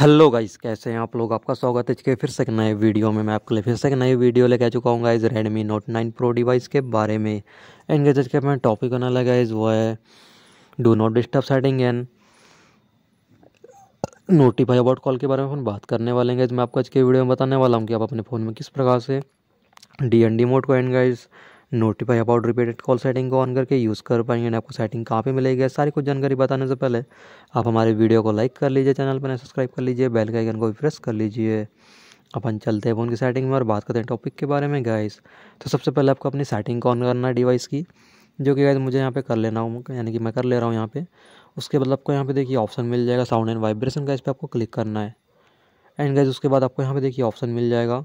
hello guys कैसे हैं आप लोग आपका स्वागत है फिर से नए वीडियो में मैं आपके लिए फिर से नए वीडियो लेके आ चुका हूँ guys Redmi Note nine Pro device के बारे में एंड गाइस के मैं टॉपिक होने लगा गाइस वो है do not disturb setting and notify about call के बारे में अपन बात करने वाले हैं गाइज मैं आपको आज के वीडियो में बताने वाला हूँ कि आप अपने फ़ोन में किस प्रकार से डी एन डी मोड को and guys notify about repeated call setting को ऑन करके यूज़ कर पाएंगे आपको सेटिंग कहाँ पे मिलेगी सारी कुछ जानकारी बताने से पहले आप हमारे वीडियो को लाइक कर लीजिए चैनल पर सब्सक्राइब कर लीजिए बेल के आइकन को भी प्रेस कर लीजिए अपन चलते हैं फ़ोन की सेटिंग में और बात करते हैं टॉपिक के बारे में गाइस तो सबसे पहले आपको अपनी सेटिंग को ऑन करना है डिवाइस की जो कि गाइस मुझे यहाँ पे कर लेना हो यानी कि मैं कर ले रहा हूँ यहाँ पे उसके बाद आपको यहाँ पे देखिए ऑप्शन मिल जाएगा साउंड एंड वाइब्रेशन का इस पर आपको क्लिक करना है एंड गाइज उसके बाद आपको यहाँ पे देखिए ऑप्शन मिल जाएगा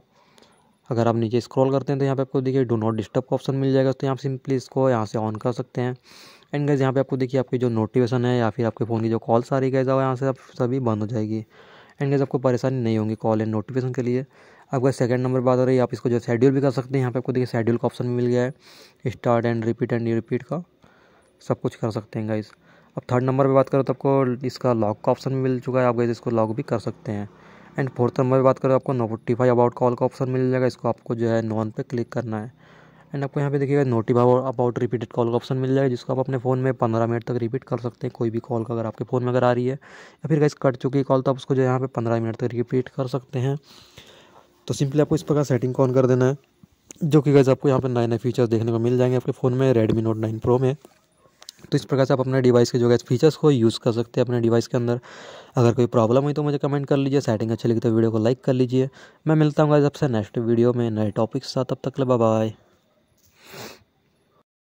अगर आप नीचे स्क्रॉल करते हैं तो यहाँ पे आपको देखिए डो नॉट डिस्टर्ब का ऑप्शन मिल जाएगा तो यहाँ सिंपली इसको यहाँ से ऑन कर सकते हैं एंड गैस यहाँ पे आपको देखिए आपकी जो नोटिफिकेशन है या फिर आपके फ़ोन की जो कॉल्स आ रही गैस यहाँ से आप सभी बंद हो जाएगी एंड गैस आपको परेशानी नहीं होगी कॉल एंड नोटिफिकेशन के लिए आपका सेकंड नंबर बात हो रही है आप इसको जो शेड्यूल भी कर सकते हैं यहाँ पे आपको देखिए शेड्यूल का ऑप्शन मिल गया है start and repeat and repeat का सब कुछ कर सकते हैं गाइज़ अब थर्ड नंबर पर बात करो तो आपको इसका लॉक का ऑप्शन मिल चुका है आप गैस इसको लॉक भी कर सकते हैं एंड फोर्थ नंबर पर बात करें तो आपको नोटिफाई अबाउट कॉल का ऑप्शन मिल जाएगा इसको आपको जो है नॉन पे क्लिक करना है एंड आपको यहाँ पे देखिएगा नोटिफाई अबाउट रिपीटेड कॉल का ऑप्शन मिल जाएगा जिसको आप अपने फ़ोन में पंद्रह मिनट तक रिपीट कर सकते हैं कोई भी कॉल का अगर आपके फ़ोन में अगर आ रही है या फिर गैस कट चुकी है कॉल तो आप उसको जो है यहाँ पर पंद्रह मिनट तक रिपीट कर सकते हैं तो सिंपली आपको इस प्रकार सेटिंग ऑन कर देना है जो कि गैस आपको यहाँ पर नए नए फीचर्स देखने को मिल जाएंगे आपके फ़ोन में रेडमी नोट नाइन प्रो में तो इस प्रकार से आप अपने डिवाइस के जो है फीचर्स को यूज़ कर सकते हैं अपने डिवाइस के अंदर अगर कोई प्रॉब्लम हुई तो मुझे कमेंट कर लीजिए सेटिंग अच्छी लगी तो वीडियो को लाइक कर लीजिए मैं मिलता हूँ आपसे नेक्स्ट वीडियो में नए टॉपिक्स साथ तब तक ले बाय